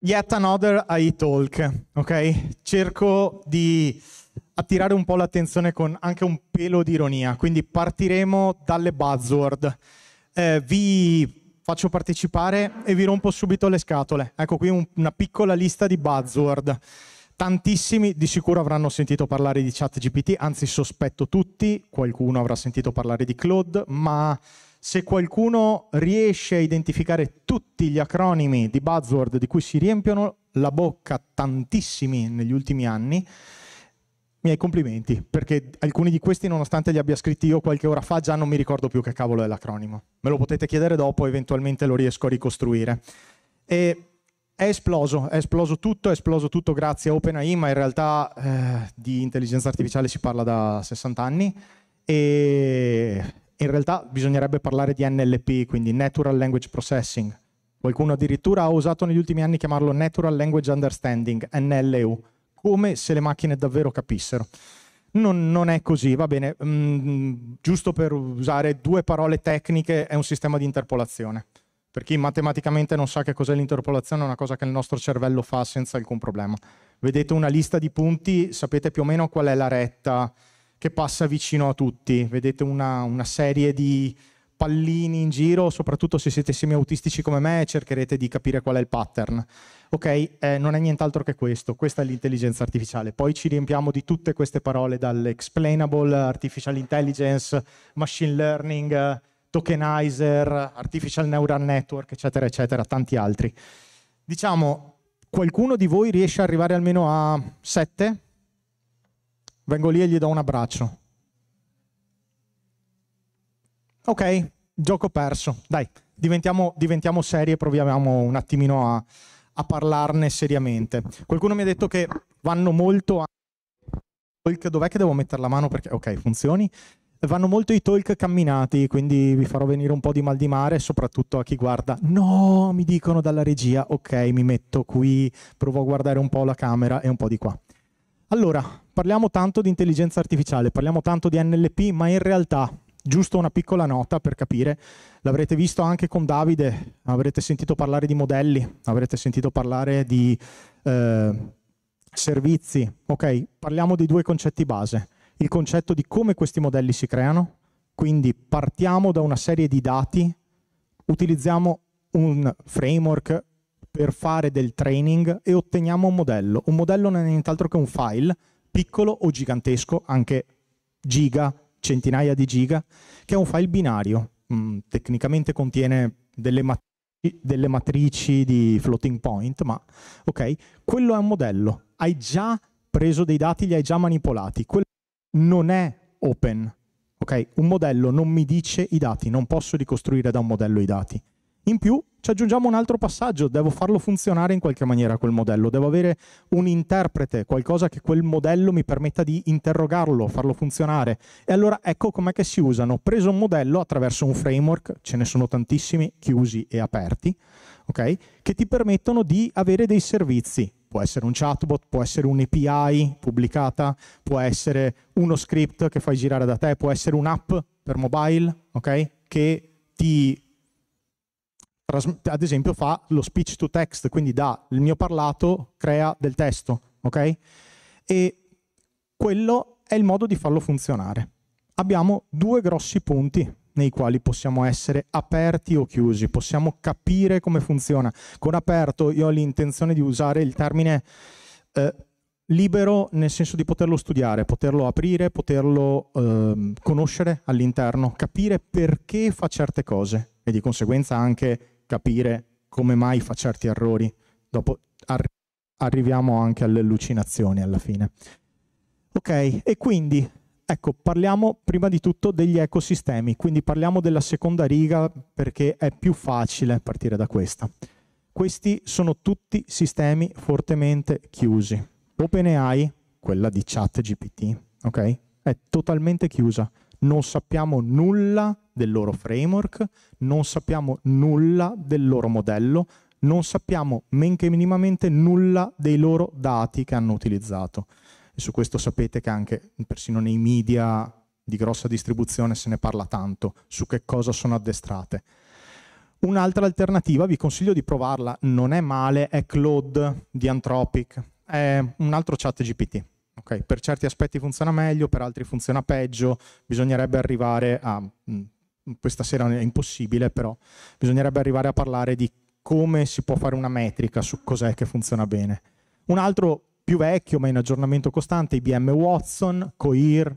Yet Another AI Talk, ok? Cerco di attirare un po' l'attenzione con anche un pelo di ironia, quindi partiremo dalle buzzword. Eh, vi faccio partecipare e vi rompo subito le scatole. Ecco qui un, una piccola lista di buzzword. Tantissimi di sicuro avranno sentito parlare di ChatGPT, anzi sospetto tutti, qualcuno avrà sentito parlare di Claude, ma se qualcuno riesce a identificare tutti gli acronimi di buzzword di cui si riempiono la bocca tantissimi negli ultimi anni, miei complimenti, perché alcuni di questi, nonostante li abbia scritti io qualche ora fa, già non mi ricordo più che cavolo è l'acronimo. Me lo potete chiedere dopo, eventualmente lo riesco a ricostruire. E è esploso, è esploso tutto, è esploso tutto grazie a OpenAI, ma in realtà eh, di intelligenza artificiale si parla da 60 anni e in realtà bisognerebbe parlare di NLP, quindi Natural Language Processing. Qualcuno addirittura ha usato negli ultimi anni chiamarlo Natural Language Understanding, NLU, come se le macchine davvero capissero. Non, non è così, va bene, mm, giusto per usare due parole tecniche, è un sistema di interpolazione. Per chi matematicamente non sa che cos'è l'interpolazione, è una cosa che il nostro cervello fa senza alcun problema. Vedete una lista di punti, sapete più o meno qual è la retta che passa vicino a tutti. Vedete una, una serie di pallini in giro, soprattutto se siete semi-autistici come me, cercherete di capire qual è il pattern. Ok, eh, non è nient'altro che questo, questa è l'intelligenza artificiale. Poi ci riempiamo di tutte queste parole dall'explainable, artificial intelligence, machine learning, tokenizer, artificial neural network, eccetera, eccetera, tanti altri. Diciamo, qualcuno di voi riesce ad arrivare almeno a 7? Vengo lì e gli do un abbraccio. Ok, gioco perso. Dai, diventiamo, diventiamo seri e proviamo un attimino a, a, parlarne seriamente. Qualcuno mi ha detto che vanno molto a... Dov'è che devo mettere la mano? Perché, ok, funzioni vanno molto i talk camminati, quindi vi farò venire un po' di mal di mare, soprattutto a chi guarda. No, mi dicono dalla regia, ok, mi metto qui, provo a guardare un po' la camera e un po' di qua. Allora, parliamo tanto di intelligenza artificiale, parliamo tanto di NLP, ma in realtà, giusto una piccola nota per capire, l'avrete visto anche con Davide, avrete sentito parlare di modelli, avrete sentito parlare di eh, servizi. Ok, parliamo di due concetti base. Il concetto di come questi modelli si creano, quindi partiamo da una serie di dati, utilizziamo un framework per fare del training e otteniamo un modello. Un modello non è nient'altro che un file piccolo o gigantesco, anche giga, centinaia di giga, che è un file binario. Mm, tecnicamente contiene delle, mat delle matrici di floating point, ma ok, quello è un modello. Hai già preso dei dati, li hai già manipolati. Quello non è open. Ok, un modello non mi dice i dati, non posso ricostruire da un modello i dati. In più, ci aggiungiamo un altro passaggio, devo farlo funzionare in qualche maniera quel modello, devo avere un interprete, qualcosa che quel modello mi permetta di interrogarlo, farlo funzionare. E allora ecco com'è che si usano. Preso un modello attraverso un framework, ce ne sono tantissimi, chiusi e aperti, okay, che ti permettono di avere dei servizi. Può essere un chatbot, può essere un'API pubblicata, può essere uno script che fai girare da te, può essere un'app per mobile, okay, che ti ad esempio fa lo speech to text, quindi dal mio parlato crea del testo, ok? E quello è il modo di farlo funzionare. Abbiamo due grossi punti nei quali possiamo essere aperti o chiusi, possiamo capire come funziona. Con aperto io ho l'intenzione di usare il termine eh, libero nel senso di poterlo studiare, poterlo aprire, poterlo eh, conoscere all'interno, capire perché fa certe cose e di conseguenza anche capire come mai fa certi errori, dopo arri arriviamo anche alle allucinazioni alla fine. Ok, e quindi ecco, parliamo prima di tutto degli ecosistemi, quindi parliamo della seconda riga perché è più facile partire da questa. Questi sono tutti sistemi fortemente chiusi. OpenAI, quella di ChatGPT, ok? È totalmente chiusa non sappiamo nulla del loro framework, non sappiamo nulla del loro modello, non sappiamo men che minimamente nulla dei loro dati che hanno utilizzato. E su questo sapete che anche persino nei media di grossa distribuzione se ne parla tanto, su che cosa sono addestrate. Un'altra alternativa, vi consiglio di provarla, non è male, è Claude di Anthropic, è un altro chat GPT Okay? Per certi aspetti funziona meglio, per altri funziona peggio, bisognerebbe arrivare a, mh, mm, questa sera è impossibile però, bisognerebbe arrivare a parlare di come si può fare una metrica su cos'è che funziona bene. Un altro più vecchio ma in aggiornamento costante, IBM Watson, COIR,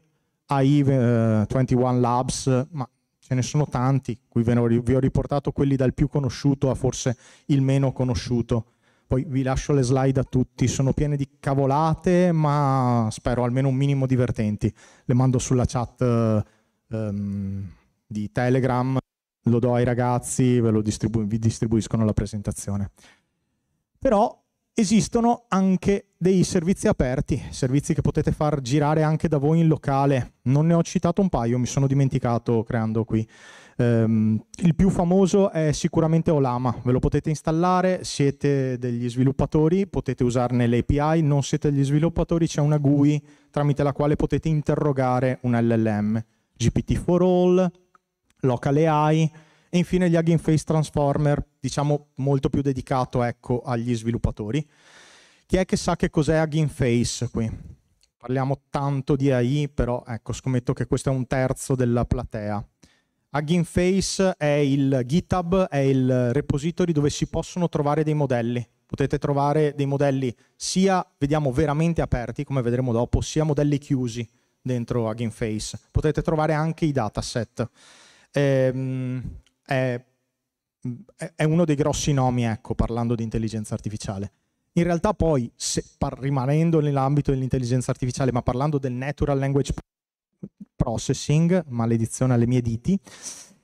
AI21 eh, Labs, ma ce ne sono tanti, qui ve ne ho, vi ho riportato quelli dal più conosciuto a forse il meno conosciuto. Poi vi lascio le slide a tutti, sono piene di cavolate, ma spero almeno un minimo divertenti. Le mando sulla chat um, di Telegram, lo do ai ragazzi, distribu vi distribuiscono la presentazione. Però esistono anche dei servizi aperti, servizi che potete far girare anche da voi in locale. Non ne ho citato un paio, mi sono dimenticato creando qui. Ehm, il più famoso è sicuramente Olama, ve lo potete installare, siete degli sviluppatori, potete usarne l'API, non siete degli sviluppatori, c'è una GUI tramite la quale potete interrogare un LLM, GPT 4 All, Local AI e infine gli Hugging Face Transformer, diciamo molto più dedicato ecco, agli sviluppatori. Chi è che sa che cos'è Hugging Face qui? parliamo tanto di AI, però ecco, scommetto che questo è un terzo della platea. Hugging Face è il GitHub, è il repository dove si possono trovare dei modelli. Potete trovare dei modelli sia, vediamo, veramente aperti, come vedremo dopo, sia modelli chiusi dentro Hugging Face. Potete trovare anche i dataset. Ehm, è, è, uno dei grossi nomi, ecco, parlando di intelligenza artificiale. In realtà poi, se, par, rimanendo nell'ambito dell'intelligenza artificiale, ma parlando del natural language Processing, Maledizione alle mie diti,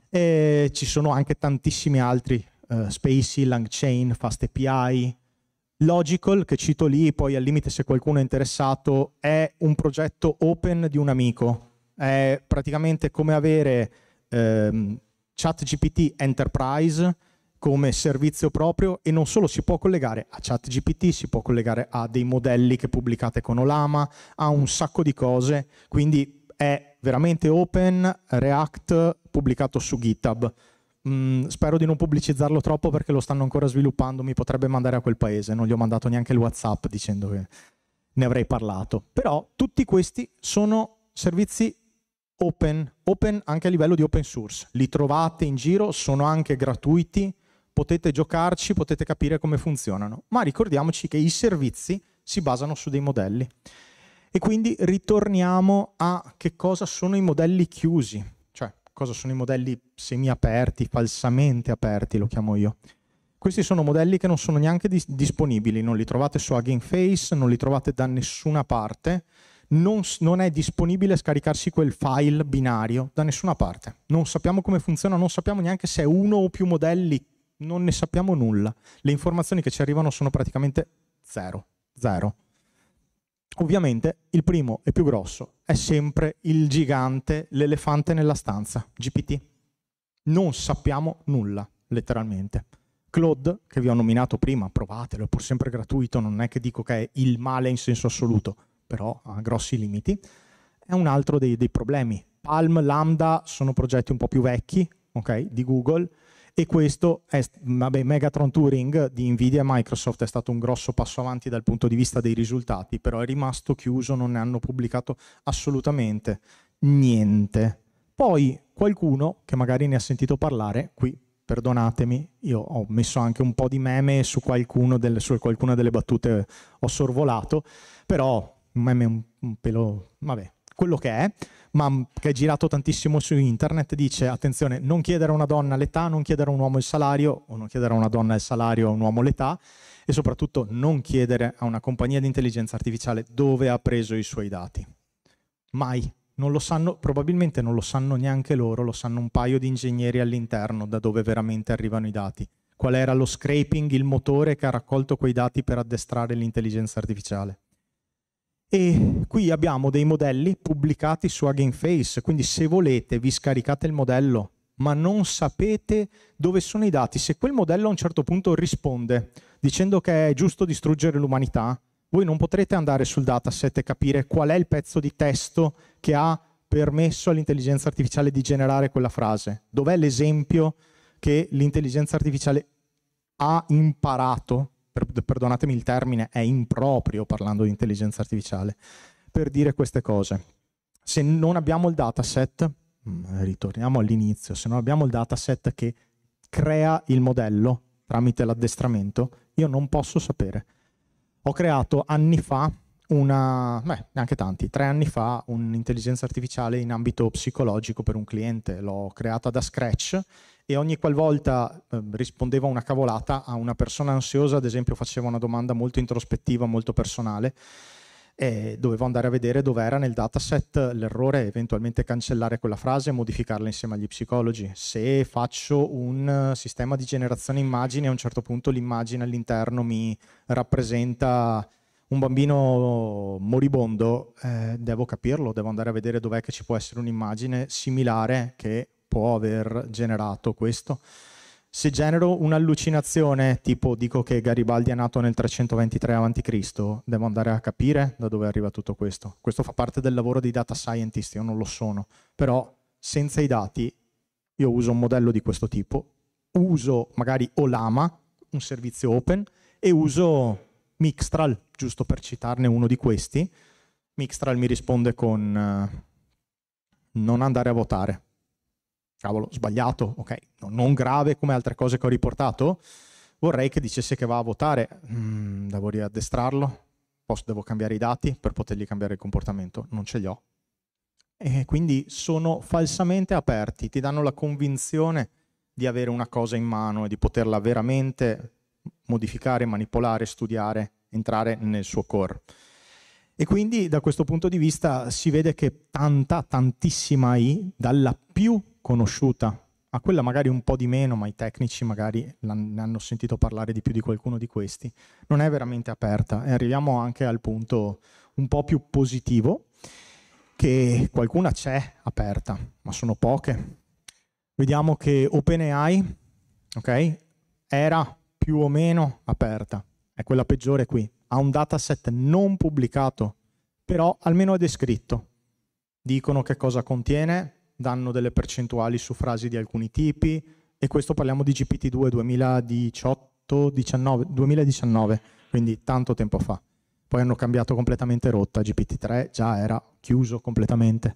e ci sono anche tantissimi altri, eh, Spacey, Langchain, FastAPI, Logical, che cito lì, poi al limite se qualcuno è interessato, è un progetto open di un amico. È praticamente come avere ehm, ChatGPT Enterprise come servizio proprio e non solo si può collegare a ChatGPT, si può collegare a dei modelli che pubblicate con Olama, a un sacco di cose, quindi è veramente open, React pubblicato su GitHub. Mm, spero di non pubblicizzarlo troppo perché lo stanno ancora sviluppando, mi potrebbe mandare a quel paese, non gli ho mandato neanche il WhatsApp dicendo che ne avrei parlato. Però tutti questi sono servizi open, open anche a livello di open source. Li trovate in giro, sono anche gratuiti, potete giocarci, potete capire come funzionano. Ma ricordiamoci che i servizi si basano su dei modelli. E quindi ritorniamo a che cosa sono i modelli chiusi, cioè cosa sono i modelli semiaperti, falsamente aperti, lo chiamo io. Questi sono modelli che non sono neanche dis disponibili, non li trovate su AgainFace, non li trovate da nessuna parte, non, non, è disponibile scaricarsi quel file binario da nessuna parte. Non sappiamo come funziona, non sappiamo neanche se è uno o più modelli, non ne sappiamo nulla. Le informazioni che ci arrivano sono praticamente zero, zero. Ovviamente il primo e più grosso è sempre il gigante, l'elefante nella stanza, GPT. Non sappiamo nulla, letteralmente. Claude, che vi ho nominato prima, provatelo, è pur sempre gratuito, non è che dico che è il male in senso assoluto, però ha grossi limiti, è un altro dei, dei problemi. Palm, Lambda sono progetti un po' più vecchi, okay, di Google, e questo è, vabbè, Megatron Turing di Nvidia e Microsoft è stato un grosso passo avanti dal punto di vista dei risultati, però è rimasto chiuso, non ne hanno pubblicato assolutamente niente. Poi qualcuno che magari ne ha sentito parlare, qui perdonatemi, io ho messo anche un po' di meme su, del, su qualcuna delle battute ho sorvolato, però un meme un, un pelo, vabbè, quello che è, ma che è girato tantissimo su internet, dice attenzione, non chiedere a una donna l'età, non chiedere a un uomo il salario, o non chiedere a una donna il salario a un uomo l'età, e soprattutto non chiedere a una compagnia di intelligenza artificiale dove ha preso i suoi dati. Mai. Non lo sanno, probabilmente non lo sanno neanche loro, lo sanno un paio di ingegneri all'interno da dove veramente arrivano i dati. Qual era lo scraping, il motore che ha raccolto quei dati per addestrare l'intelligenza artificiale? e qui abbiamo dei modelli pubblicati su Face quindi se volete vi scaricate il modello, ma non sapete dove sono i dati. Se quel modello a un certo punto risponde dicendo che è giusto distruggere l'umanità, voi non potrete andare sul dataset e capire qual è il pezzo di testo che ha permesso all'intelligenza artificiale di generare quella frase. Dov'è l'esempio che l'intelligenza artificiale ha imparato per, perdonatemi il termine, è improprio parlando di intelligenza artificiale, per dire queste cose. Se non abbiamo il dataset, mm, ritorniamo all'inizio, se non abbiamo il dataset che crea il modello tramite l'addestramento, io non posso sapere. Ho creato anni fa una, beh, neanche tanti, tre anni fa un'intelligenza artificiale in ambito psicologico per un cliente, l'ho creata da scratch e ogni qualvolta eh, rispondeva una cavolata a una persona ansiosa, ad esempio faceva una domanda molto introspettiva, molto personale, e dovevo andare a vedere dove era nel dataset l'errore, eventualmente cancellare quella frase e modificarla insieme agli psicologi. Se faccio un eh, sistema di generazione immagini, a un certo punto l'immagine all'interno mi rappresenta un bambino moribondo, eh, devo capirlo, devo andare a vedere dov'è che ci può essere un'immagine similare che può aver generato questo. Se genero un'allucinazione, tipo dico che Garibaldi è nato nel 323 a.C., devo andare a capire da dove arriva tutto questo. Questo fa parte del lavoro dei data scientist, io non lo sono, però senza i dati io uso un modello di questo tipo, uso magari Olama, un servizio open, e uso Mixtral, giusto per citarne uno di questi. Mixtral mi risponde con uh, non andare a votare, cavolo, sbagliato, ok, no, non grave come altre cose che ho riportato, vorrei che dicesse che va a votare, mm, devo riaddestrarlo, posso, devo cambiare i dati per potergli cambiare il comportamento, non ce li ho. E quindi sono falsamente aperti, ti danno la convinzione di avere una cosa in mano e di poterla veramente modificare, manipolare, studiare, entrare nel suo core. E quindi da questo punto di vista si vede che tanta, tantissima I, dalla più conosciuta, a quella magari un po' di meno, ma i tecnici magari ne hanno sentito parlare di più di qualcuno di questi, non è veramente aperta e arriviamo anche al punto un po' più positivo, che qualcuna c'è aperta, ma sono poche. Vediamo che OpenAI okay, era più o meno aperta, è quella peggiore qui, ha un dataset non pubblicato, però almeno è descritto. Dicono che cosa contiene, danno delle percentuali su frasi di alcuni tipi e questo parliamo di GPT-2 2018, 19, 2019, quindi tanto tempo fa. Poi hanno cambiato completamente rotta, GPT-3 già era chiuso completamente.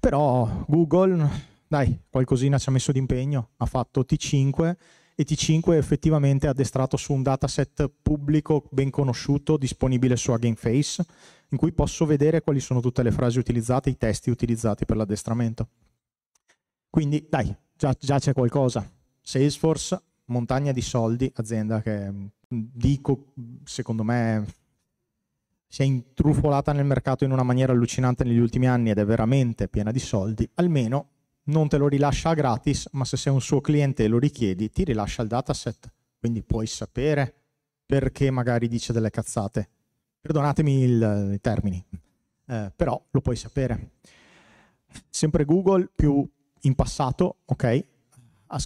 Però Google, dai, qualcosina ci ha messo d'impegno, ha fatto T5 e T5 è effettivamente addestrato su un dataset pubblico ben conosciuto disponibile su AgainFace, in cui posso vedere quali sono tutte le frasi utilizzate, i testi utilizzati per l'addestramento. Quindi dai, già, già c'è qualcosa. Salesforce, montagna di soldi, azienda che mm, dico secondo me si è intrufolata nel mercato in una maniera allucinante negli ultimi anni ed è veramente piena di soldi, almeno non te lo rilascia gratis, ma se sei un suo cliente e lo richiedi, ti rilascia il dataset, quindi puoi sapere perché magari dice delle cazzate. Perdonatemi il, i termini, eh, però lo puoi sapere. Sempre Google, più in passato, ok,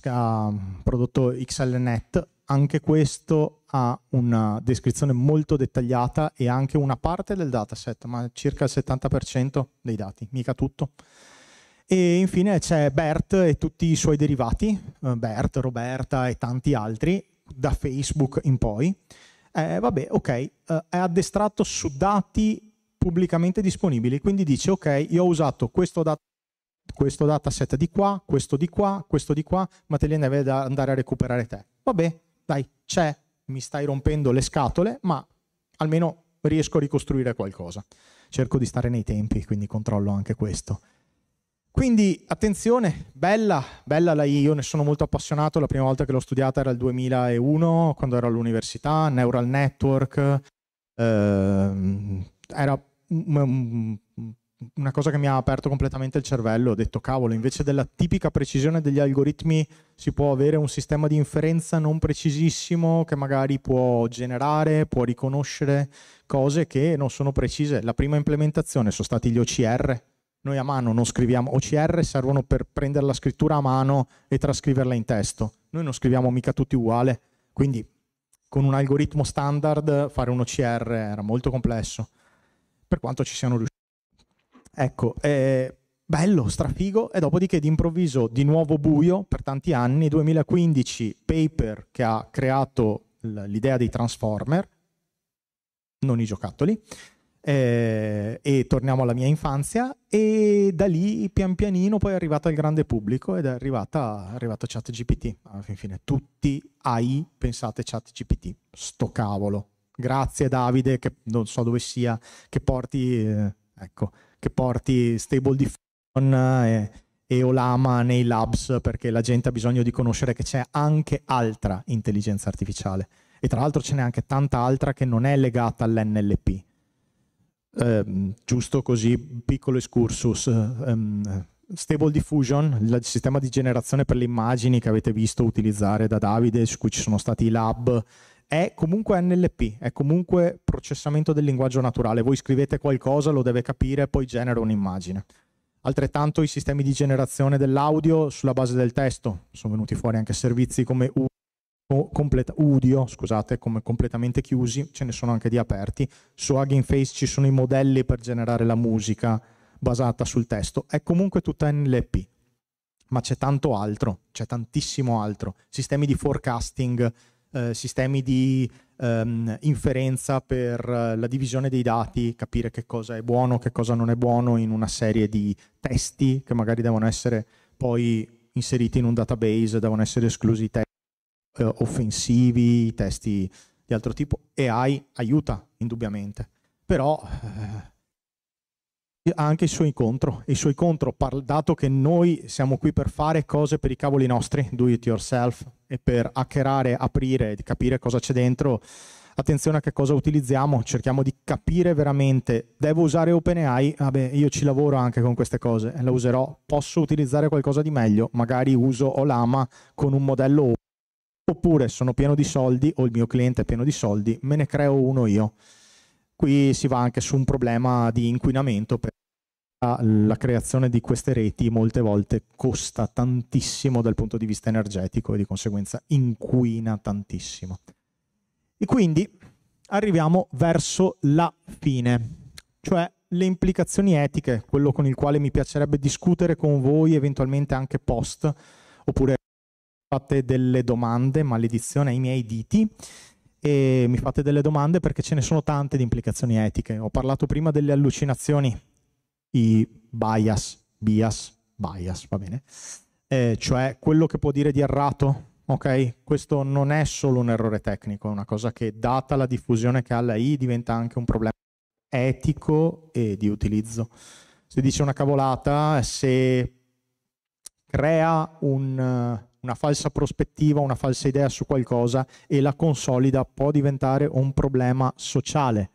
ha prodotto XLNet, anche questo ha una descrizione molto dettagliata e anche una parte del dataset, ma circa il 70% dei dati, mica tutto. E infine c'è Bert e tutti i suoi derivati, eh, Bert, Roberta e tanti altri, da Facebook in poi. Eh, vabbè, ok, eh, è addestrato su dati pubblicamente disponibili, quindi dice ok, io ho usato questo, dat questo dataset di qua, questo di qua, questo di qua, ma te li devi andare a recuperare te. Vabbè, dai, c'è, mi stai rompendo le scatole, ma almeno riesco a ricostruire qualcosa. Cerco di stare nei tempi, quindi controllo anche questo. Quindi attenzione, bella, bella la I, io ne sono molto appassionato, la prima volta che l'ho studiata era il 2001, quando ero all'università, Neural Network, eh, era una cosa che mi ha aperto completamente il cervello, ho detto cavolo, invece della tipica precisione degli algoritmi si può avere un sistema di inferenza non precisissimo che magari può generare, può riconoscere cose che non sono precise. La prima implementazione sono stati gli OCR, noi a mano non scriviamo, OCR servono per prendere la scrittura a mano e trascriverla in testo. Noi non scriviamo mica tutti uguale, quindi con un algoritmo standard fare un OCR era molto complesso, per quanto ci siano riusciti. Ecco, eh, bello, strafigo, e dopodiché d'improvviso di nuovo buio per tanti anni, 2015 Paper che ha creato l'idea dei Transformer, non i giocattoli, eh, torniamo alla mia infanzia e da lì pian pianino poi è arrivata al grande pubblico ed è arrivata, è arrivato ChatGPT. Alla fin fine tutti AI pensate ChatGPT. Sto cavolo. Grazie Davide che non so dove sia, che porti eh, ecco, che porti Stable Diffusion e, e Olama nei labs perché la gente ha bisogno di conoscere che c'è anche altra intelligenza artificiale e tra l'altro ce n'è anche tanta altra che non è legata all'NLP Ehm, giusto così, piccolo excursus. Ehm, Stable Diffusion, il sistema di generazione per le immagini che avete visto utilizzare da Davide, su cui ci sono stati i lab, è comunque NLP, è comunque processamento del linguaggio naturale. Voi scrivete qualcosa, lo deve capire, poi genera un'immagine. Altrettanto i sistemi di generazione dell'audio sulla base del testo, sono venuti fuori anche servizi come U- completa, Udio, scusate, come completamente chiusi, ce ne sono anche di aperti. Su Hugging Face ci sono i modelli per generare la musica basata sul testo. È comunque tutta NLP, ma c'è tanto altro, c'è tantissimo altro. Sistemi di forecasting, eh, sistemi di ehm, inferenza per eh, la divisione dei dati, capire che cosa è buono, che cosa non è buono in una serie di testi che magari devono essere poi inseriti in un database, devono essere esclusi i testi eh, offensivi, testi di altro tipo. AI aiuta indubbiamente, però eh, ha anche i suoi contro. I suoi contro, dato che noi siamo qui per fare cose per i cavoli nostri, do it yourself, e per hackerare, aprire, capire cosa c'è dentro attenzione a che cosa utilizziamo, cerchiamo di capire veramente, devo usare OpenAI, vabbè io ci lavoro anche con queste cose, la userò, posso utilizzare qualcosa di meglio, magari uso Olama con un modello oppure sono pieno di soldi o il mio cliente è pieno di soldi, me ne creo uno io. Qui si va anche su un problema di inquinamento perché la creazione di queste reti molte volte costa tantissimo dal punto di vista energetico e di conseguenza inquina tantissimo. E quindi arriviamo verso la fine, cioè le implicazioni etiche, quello con il quale mi piacerebbe discutere con voi eventualmente anche post, oppure fate delle domande, maledizione ai miei diti, e mi fate delle domande perché ce ne sono tante di implicazioni etiche. Ho parlato prima delle allucinazioni, i bias, bias, bias, va bene? Eh, cioè quello che può dire di errato, ok? Questo non è solo un errore tecnico, è una cosa che data la diffusione che ha la I diventa anche un problema etico e di utilizzo. Se dice una cavolata, se crea un una falsa prospettiva, una falsa idea su qualcosa e la consolida può diventare un problema sociale.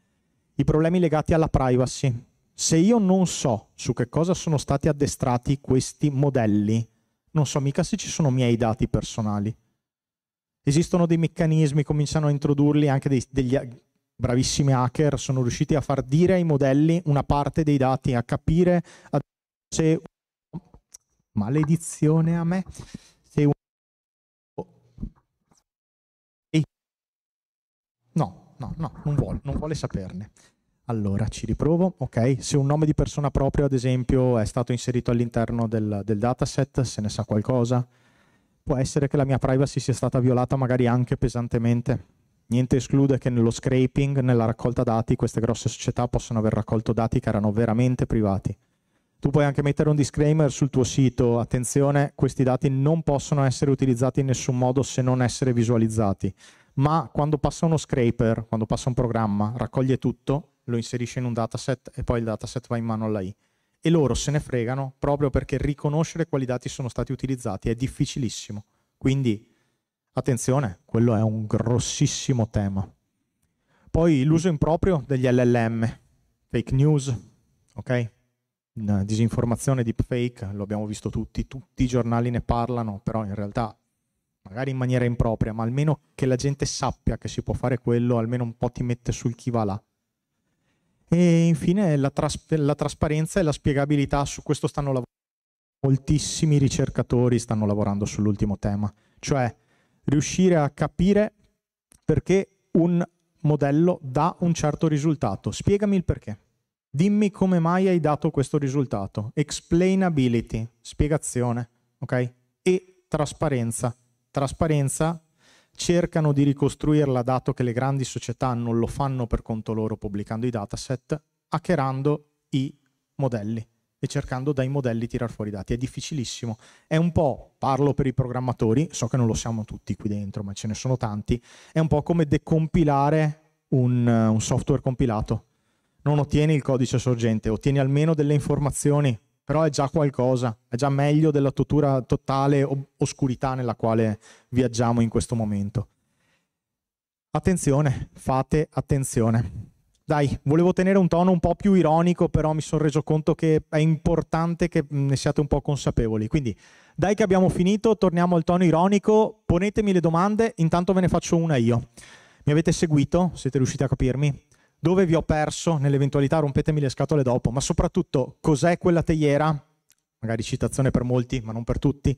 I problemi legati alla privacy. Se io non so su che cosa sono stati addestrati questi modelli, non so mica se ci sono miei dati personali. Esistono dei meccanismi, cominciano a introdurli anche dei, degli bravissimi hacker, sono riusciti a far dire ai modelli una parte dei dati, a capire se... Maledizione a me. No, no, no, non vuole, non vuole saperne. Allora, ci riprovo, ok? Se un nome di persona proprio, ad esempio, è stato inserito all'interno del, del, dataset, se ne sa qualcosa, può essere che la mia privacy sia stata violata magari anche pesantemente. Niente esclude che nello scraping, nella raccolta dati, queste grosse società possano aver raccolto dati che erano veramente privati. Tu puoi anche mettere un disclaimer sul tuo sito, attenzione, questi dati non possono essere utilizzati in nessun modo se non essere visualizzati ma quando passa uno scraper, quando passa un programma, raccoglie tutto, lo inserisce in un dataset e poi il dataset va in mano all'AI. E loro se ne fregano proprio perché riconoscere quali dati sono stati utilizzati è difficilissimo. Quindi attenzione, quello è un grossissimo tema. Poi l'uso improprio degli LLM, fake news, ok? disinformazione, deepfake, lo abbiamo visto tutti, tutti i giornali ne parlano, però in realtà magari in maniera impropria, ma almeno che la gente sappia che si può fare quello, almeno un po' ti mette sul chi va là. E infine la, tras- la trasparenza e la spiegabilità, su questo stanno lavorando. Moltissimi ricercatori stanno lavorando sull'ultimo tema, cioè riuscire a capire perché un modello dà un certo risultato. Spiegami il perché. Dimmi come mai hai dato questo risultato. Explainability, spiegazione, ok? E trasparenza, trasparenza cercano di ricostruirla dato che le grandi società non lo fanno per conto loro pubblicando i dataset, hackerando i modelli e cercando dai modelli tirar fuori i dati. È difficilissimo. È un po', parlo per i programmatori, so che non lo siamo tutti qui dentro, ma ce ne sono tanti, è un po' come decompilare un, un software compilato. Non ottieni il codice sorgente, ottieni almeno delle informazioni però è già qualcosa, è già meglio della tottura, totale oscurità nella quale viaggiamo in questo momento. Attenzione, fate attenzione. Dai, volevo tenere un tono un po' più ironico, però mi sono reso conto che è importante che ne siate un po' consapevoli. Quindi, dai che abbiamo finito, torniamo al tono ironico, ponetemi le domande, intanto ve ne faccio una io. Mi avete seguito? Siete riusciti a capirmi? dove vi ho perso, nell'eventualità rompetemi le scatole dopo, ma soprattutto cos'è quella teiera, magari citazione per molti, ma non per tutti,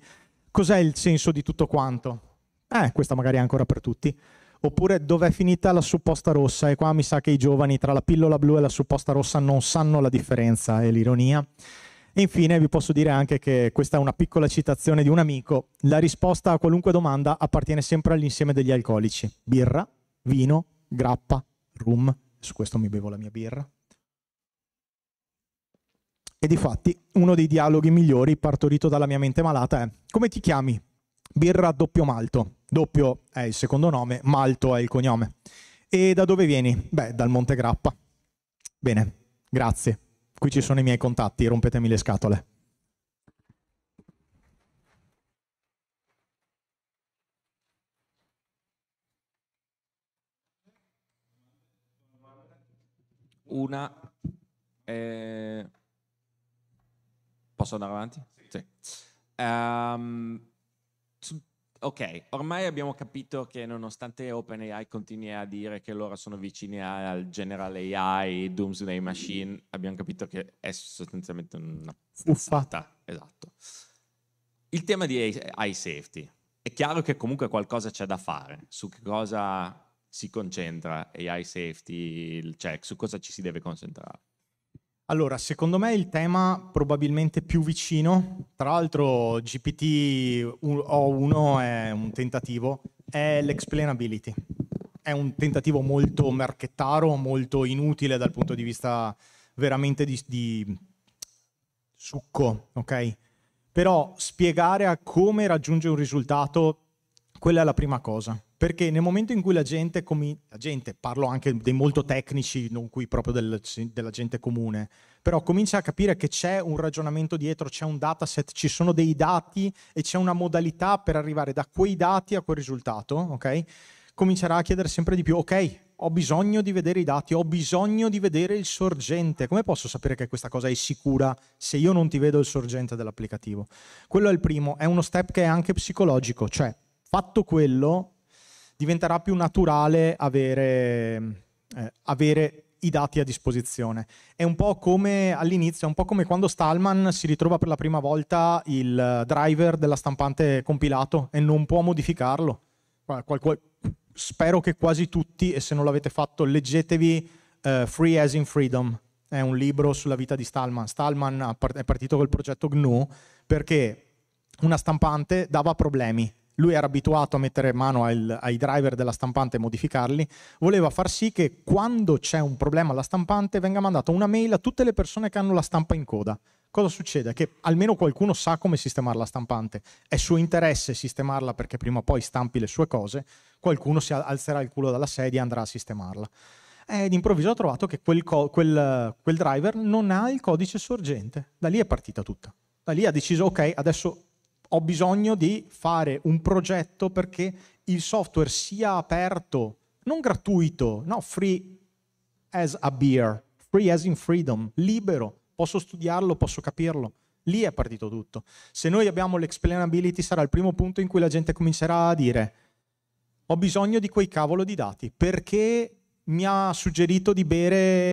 cos'è il senso di tutto quanto? Eh, questa magari è ancora per tutti. Oppure dov'è finita la supposta rossa? E qua mi sa che i giovani tra la pillola blu e la supposta rossa non sanno la differenza e l'ironia. E infine vi posso dire anche che questa è una piccola citazione di un amico. La risposta a qualunque domanda appartiene sempre all'insieme degli alcolici. Birra, vino, grappa, rum, su questo mi bevo la mia birra. E difatti uno dei dialoghi migliori partorito dalla mia mente malata è come ti chiami? Birra doppio malto. Doppio è il secondo nome, malto è il cognome. E da dove vieni? Beh, dal Monte Grappa. Bene, grazie. Qui ci sono i miei contatti, rompetemi le scatole. una... Eh... Posso andare avanti? Sì. sì. Um, ok, ormai abbiamo capito che nonostante OpenAI continui a dire che loro sono vicini al General AI, Doomsday Machine, abbiamo capito che è sostanzialmente una fuffata. Esatto. Il tema di AI safety. È chiaro che comunque qualcosa c'è da fare su che cosa si concentra AI safety, cioè su cosa ci si deve concentrare? Allora, secondo me il tema probabilmente più vicino, tra l'altro GPT O1 è un tentativo, è l'explainability. È un tentativo molto merchettaro, molto inutile dal punto di vista veramente di, di succo, ok? Però spiegare a come raggiunge un risultato, quella è la prima cosa. Perché nel momento in cui la gente, la gente parlo anche dei molto tecnici, non qui proprio del, della gente comune, però comincia a capire che c'è un ragionamento dietro, c'è un dataset, ci sono dei dati e c'è una modalità per arrivare da quei dati a quel risultato, ok? Comincerà a chiedere sempre di più, ok, ho bisogno di vedere i dati, ho bisogno di vedere il sorgente. Come posso sapere che questa cosa è sicura se io non ti vedo il sorgente dell'applicativo? Quello è il primo, è uno step che è anche psicologico, cioè fatto quello diventerà più naturale avere, eh, avere i dati a disposizione. È un po' come all'inizio, è un po' come quando Stallman si ritrova per la prima volta il driver della stampante compilato e non può modificarlo. Qualc- spero che quasi tutti, e se non l'avete fatto, leggetevi uh, Free as in Freedom. È un libro sulla vita di Stallman. Stallman è partito col progetto GNU perché una stampante dava problemi lui era abituato a mettere mano al, ai driver della stampante e modificarli, voleva far sì che quando c'è un problema alla stampante venga mandata una mail a tutte le persone che hanno la stampa in coda. Cosa succede? Che almeno qualcuno sa come sistemare la stampante, è suo interesse sistemarla perché prima o poi stampi le sue cose, qualcuno si alzerà il culo dalla sedia e andrà a sistemarla. Ed improvviso ha trovato che quel, co- quel, quel driver non ha il codice sorgente, da lì è partita tutta. Da lì ha deciso, ok, adesso ho bisogno di fare un progetto perché il software sia aperto, non gratuito, no, free as a beer, free as in freedom, libero, posso studiarlo, posso capirlo. Lì è partito tutto. Se noi abbiamo l'explainability sarà il primo punto in cui la gente comincerà a dire ho bisogno di quei cavolo di dati perché mi ha suggerito di bere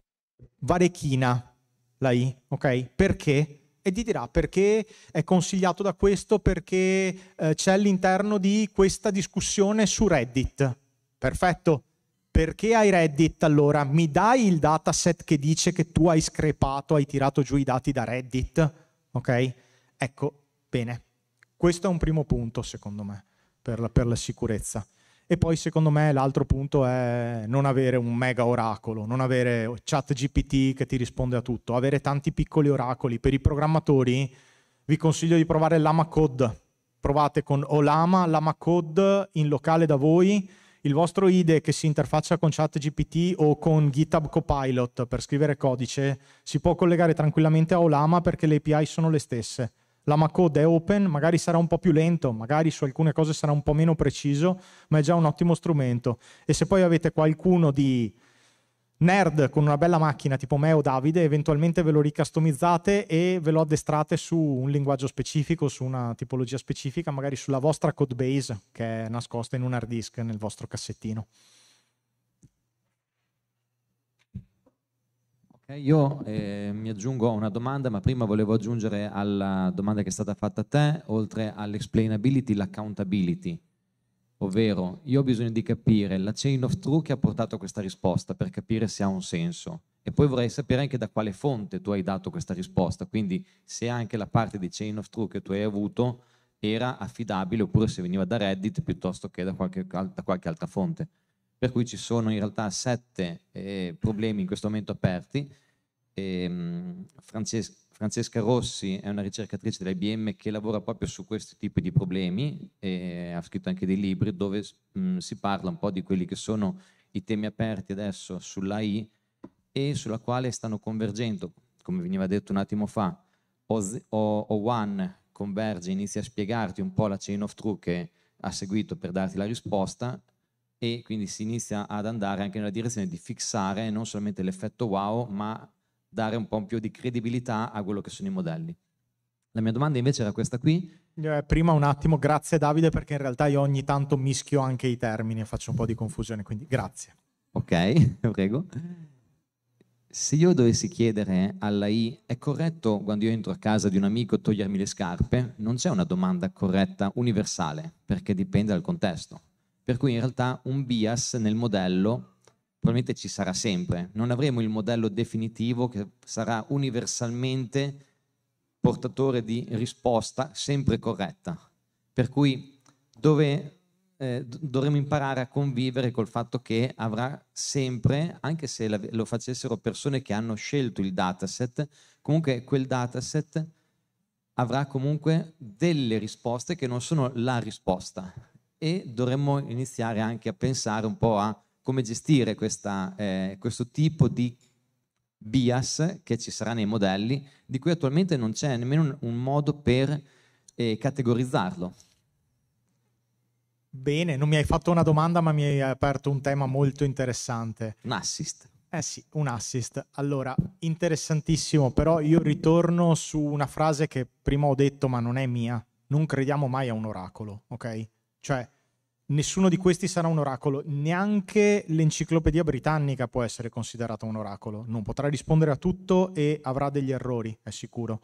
varechina, la I, ok? Perché? e ti dirà perché è consigliato da questo, perché eh, c'è all'interno di questa discussione su Reddit. Perfetto. Perché hai Reddit allora? Mi dai il dataset che dice che tu hai screpato, hai tirato giù i dati da Reddit? Ok? Ecco, bene. Questo è un primo punto, secondo me, per la, per la sicurezza. E poi secondo me l'altro punto è non avere un mega oracolo, non avere chat GPT che ti risponde a tutto, avere tanti piccoli oracoli. Per i programmatori vi consiglio di provare Lama Code. Provate con Olama, Lama Code in locale da voi, il vostro IDE che si interfaccia con chat GPT o con GitHub Copilot per scrivere codice si può collegare tranquillamente a Olama perché le API sono le stesse l'amacode è open, magari sarà un po' più lento, magari su alcune cose sarà un po' meno preciso, ma è già un ottimo strumento. E se poi avete qualcuno di nerd con una bella macchina tipo me o Davide, eventualmente ve lo ricustomizzate e ve lo addestrate su un linguaggio specifico, su una tipologia specifica, magari sulla vostra code base che è nascosta in un hard disk nel vostro cassettino. Okay, io eh, mi aggiungo a una domanda, ma prima volevo aggiungere alla domanda che è stata fatta a te, oltre all'explainability, l'accountability. Ovvero, io ho bisogno di capire la chain of truth che ha portato a questa risposta per capire se ha un senso. E poi vorrei sapere anche da quale fonte tu hai dato questa risposta, quindi se anche la parte di chain of truth che tu hai avuto era affidabile oppure se veniva da Reddit piuttosto che da qualche, da qualche altra fonte per cui ci sono in realtà sette eh, problemi in questo momento aperti. E, ehm, Frances- Francesca Rossi è una ricercatrice dell'IBM che lavora proprio su questi tipi di problemi e ha scritto anche dei libri dove mh, mm, si parla un po' di quelli che sono i temi aperti adesso sull'AI e sulla quale stanno convergendo, come veniva detto un attimo fa, O1 converge, inizia a spiegarti un po' la chain of truth che ha seguito per darti la risposta, e quindi si inizia ad andare anche nella direzione di fissare non solamente l'effetto wow, ma dare un po' più di credibilità a quello che sono i modelli. La mia domanda invece era questa qui. Eh, prima un attimo, grazie Davide, perché in realtà io ogni tanto mischio anche i termini e faccio un po' di confusione, quindi grazie. Ok, prego. Se io dovessi chiedere alla I, è corretto quando io entro a casa di un amico togliermi le scarpe? Non c'è una domanda corretta, universale, perché dipende dal contesto per cui in realtà un bias nel modello probabilmente ci sarà sempre. Non avremo il modello definitivo che sarà universalmente portatore di risposta sempre corretta. Per cui dove, eh, dovremo imparare a convivere col fatto che avrà sempre, anche se lo facessero persone che hanno scelto il dataset, comunque quel dataset avrà comunque delle risposte che non sono la risposta e dovremmo iniziare anche a pensare un po' a come gestire questa, eh, questo tipo di bias che ci sarà nei modelli, di cui attualmente non c'è nemmeno un, un modo per eh, categorizzarlo. Bene, non mi hai fatto una domanda, ma mi hai aperto un tema molto interessante. Un assist. Eh sì, un assist. Allora, interessantissimo, però io ritorno su una frase che prima ho detto, ma non è mia. Non crediamo mai a un oracolo, ok? Cioè, nessuno di questi sarà un oracolo, neanche l'enciclopedia britannica può essere considerata un oracolo, non potrà rispondere a tutto e avrà degli errori, è sicuro.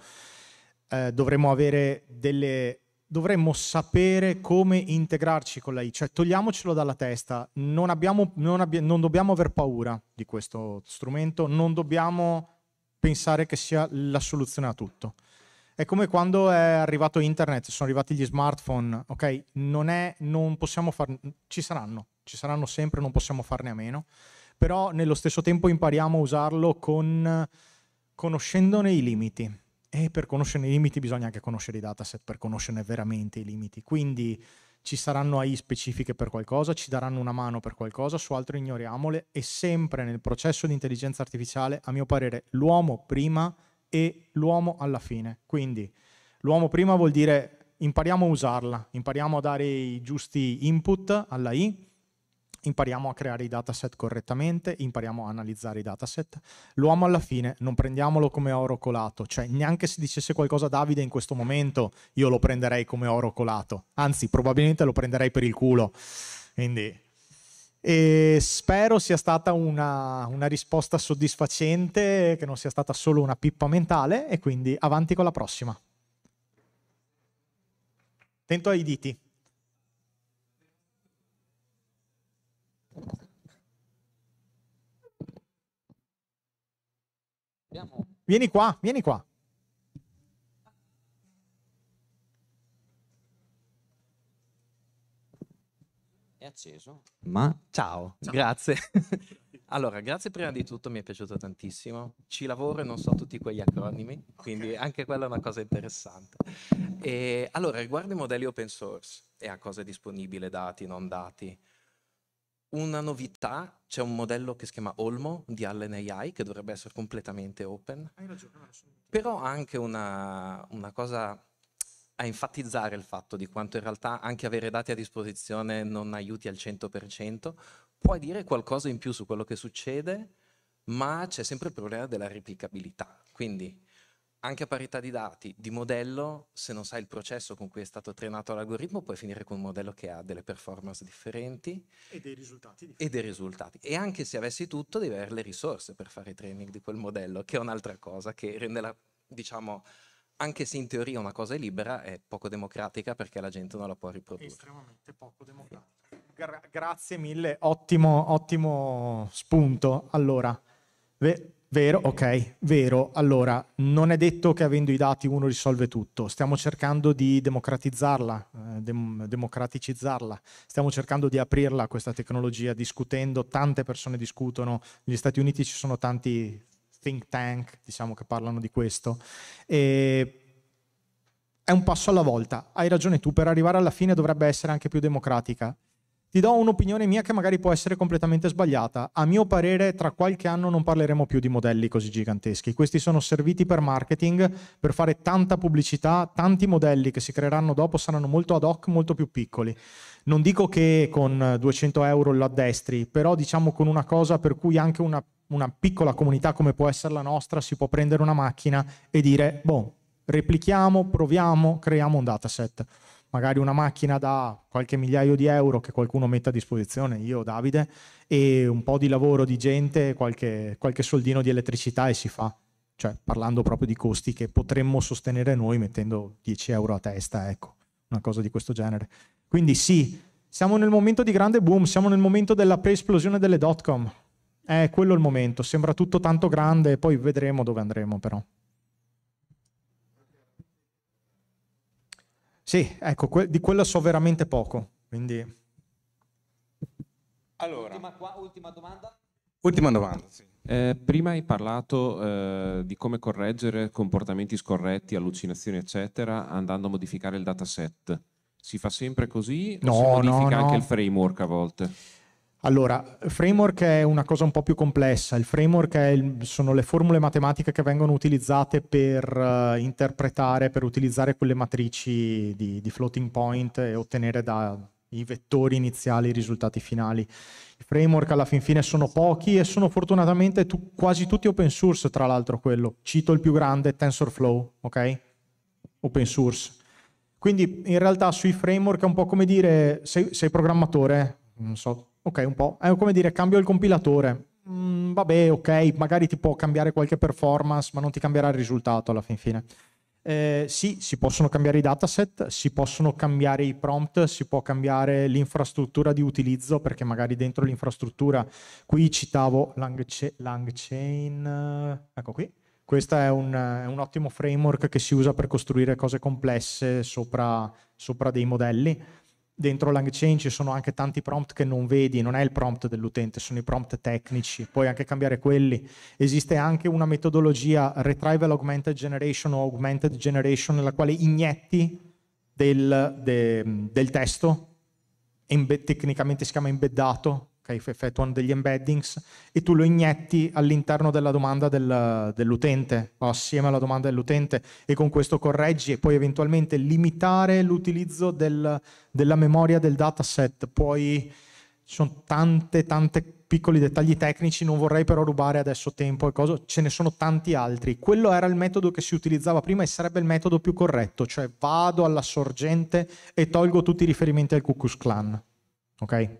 Eh, dovremmo avere delle dovremmo sapere come integrarci con la I, cioè togliamocelo dalla testa, non, abbiamo, non, abbi- non, dobbiamo aver paura di questo strumento, non dobbiamo pensare che sia la soluzione a tutto. È come quando è arrivato internet, sono arrivati gli smartphone, ok? Non è, non possiamo farne, ci saranno, ci saranno sempre, non possiamo farne a meno, però nello stesso tempo impariamo a usarlo con, conoscendone i limiti. E per conoscere i limiti bisogna anche conoscere i dataset, per conoscerne veramente i limiti. Quindi ci saranno AI specifiche per qualcosa, ci daranno una mano per qualcosa, su altro ignoriamole e sempre nel processo di intelligenza artificiale, a mio parere, l'uomo prima e l'uomo alla fine. Quindi l'uomo prima vuol dire impariamo a usarla, impariamo a dare i giusti input alla I, impariamo a creare i dataset correttamente, impariamo a analizzare i dataset. L'uomo alla fine non prendiamolo come oro colato, cioè neanche se dicesse qualcosa Davide in questo momento io lo prenderei come oro colato, anzi probabilmente lo prenderei per il culo. Quindi e spero sia stata una, una risposta soddisfacente, che non sia stata solo una pippa mentale e quindi avanti con la prossima. Attento ai diti. Vieni qua, vieni qua. È acceso. Ma ciao, ciao. grazie. allora, grazie prima di tutto, mi è piaciuto tantissimo. Ci lavoro e non so tutti quegli acronimi, quindi okay. anche quella è una cosa interessante. E, allora, riguardo i modelli open source e a cosa è disponibile, dati, non dati, una novità, c'è un modello che si chiama Olmo di Allen AI che dovrebbe essere completamente open. Hai ragione, assolutamente. Però anche una, una cosa a enfatizzare il fatto di quanto in realtà anche avere dati a disposizione non aiuti al 100%, puoi dire qualcosa in più su quello che succede, ma c'è sempre il problema della replicabilità. Quindi anche a parità di dati, di modello, se non sai il processo con cui è stato trainato l'algoritmo, puoi finire con un modello che ha delle performance differenti. E dei risultati differenti. E dei risultati. E anche se avessi tutto, devi avere le risorse per fare i training di quel modello, che è un'altra cosa che rende la, diciamo, anche se in teoria una cosa è libera, è poco democratica perché la gente non la può riprodurre. È estremamente poco democratica. Gra- grazie mille, ottimo, ottimo spunto. Allora, ve- vero, ok, vero. Allora, non è detto che avendo i dati uno risolve tutto. Stiamo cercando di democratizzarla, eh, dem- democraticizzarla. Stiamo cercando di aprirla questa tecnologia, discutendo. Tante persone discutono. Negli Stati Uniti ci sono tanti think tank, diciamo, che parlano di questo. E è un passo alla volta. Hai ragione tu, per arrivare alla fine dovrebbe essere anche più democratica. Ti do un'opinione mia che magari può essere completamente sbagliata. A mio parere, tra qualche anno non parleremo più di modelli così giganteschi. Questi sono serviti per marketing, per fare tanta pubblicità, tanti modelli che si creeranno dopo saranno molto ad hoc, molto più piccoli. Non dico che con 200 euro lo addestri, però diciamo con una cosa per cui anche una una piccola comunità come può essere la nostra si può prendere una macchina e dire, boh, replichiamo, proviamo, creiamo un dataset. Magari una macchina da qualche migliaio di euro che qualcuno mette a disposizione, io, Davide, e un po' di lavoro di gente, qualche, qualche soldino di elettricità e si fa. Cioè, parlando proprio di costi che potremmo sostenere noi mettendo 10 euro a testa, ecco, una cosa di questo genere. Quindi sì, siamo nel momento di grande boom, siamo nel momento della preesplosione delle dot com. È quello il momento, sembra tutto tanto grande poi vedremo dove andremo però. Sì, ecco, que di quello so veramente poco, quindi... Allora, ultima, qua, ultima domanda. Ultima domanda, sì. eh, prima hai parlato eh, di come correggere comportamenti scorretti, allucinazioni, eccetera, andando a modificare il dataset. Si fa sempre così no, si modifica no, no. anche il framework a volte? Allora, framework è una cosa un po' più complessa, il framework il, sono le formule matematiche che vengono utilizzate per uh, interpretare, per utilizzare quelle matrici di, di floating point e ottenere dai vettori iniziali i risultati finali. I framework alla fin fine sono pochi e sono fortunatamente tu, quasi tutti open source, tra l'altro quello. Cito il più grande, TensorFlow, ok? Open source. Quindi in realtà sui framework è un po' come dire, sei, sei programmatore, non so, ok, un po'. È eh, come dire, cambio il compilatore. Mm, vabbè, ok, magari ti può cambiare qualche performance, ma non ti cambierà il risultato alla fin fine. Eh, sì, si possono cambiare i dataset, si possono cambiare i prompt, si può cambiare l'infrastruttura di utilizzo, perché magari dentro l'infrastruttura, qui citavo Langchain, eh, ecco qui, questo è un, eh, un, ottimo framework che si usa per costruire cose complesse sopra, sopra dei modelli dentro LangChain ci sono anche tanti prompt che non vedi, non è il prompt dell'utente, sono i prompt tecnici, puoi anche cambiare quelli. Esiste anche una metodologia Retrieval Augmented Generation o Augmented Generation nella quale inietti del, de, del testo, Embed, tecnicamente si chiama embeddato, okay, effettuano degli embeddings e tu lo inietti all'interno della domanda del, dell'utente o assieme alla domanda dell'utente e con questo correggi e puoi eventualmente limitare l'utilizzo del, della memoria del dataset. Poi ci sono tante tante piccoli dettagli tecnici, non vorrei però rubare adesso tempo e cosa, ce ne sono tanti altri. Quello era il metodo che si utilizzava prima e sarebbe il metodo più corretto, cioè vado alla sorgente e tolgo tutti i riferimenti al Ku clan Klan. Ok?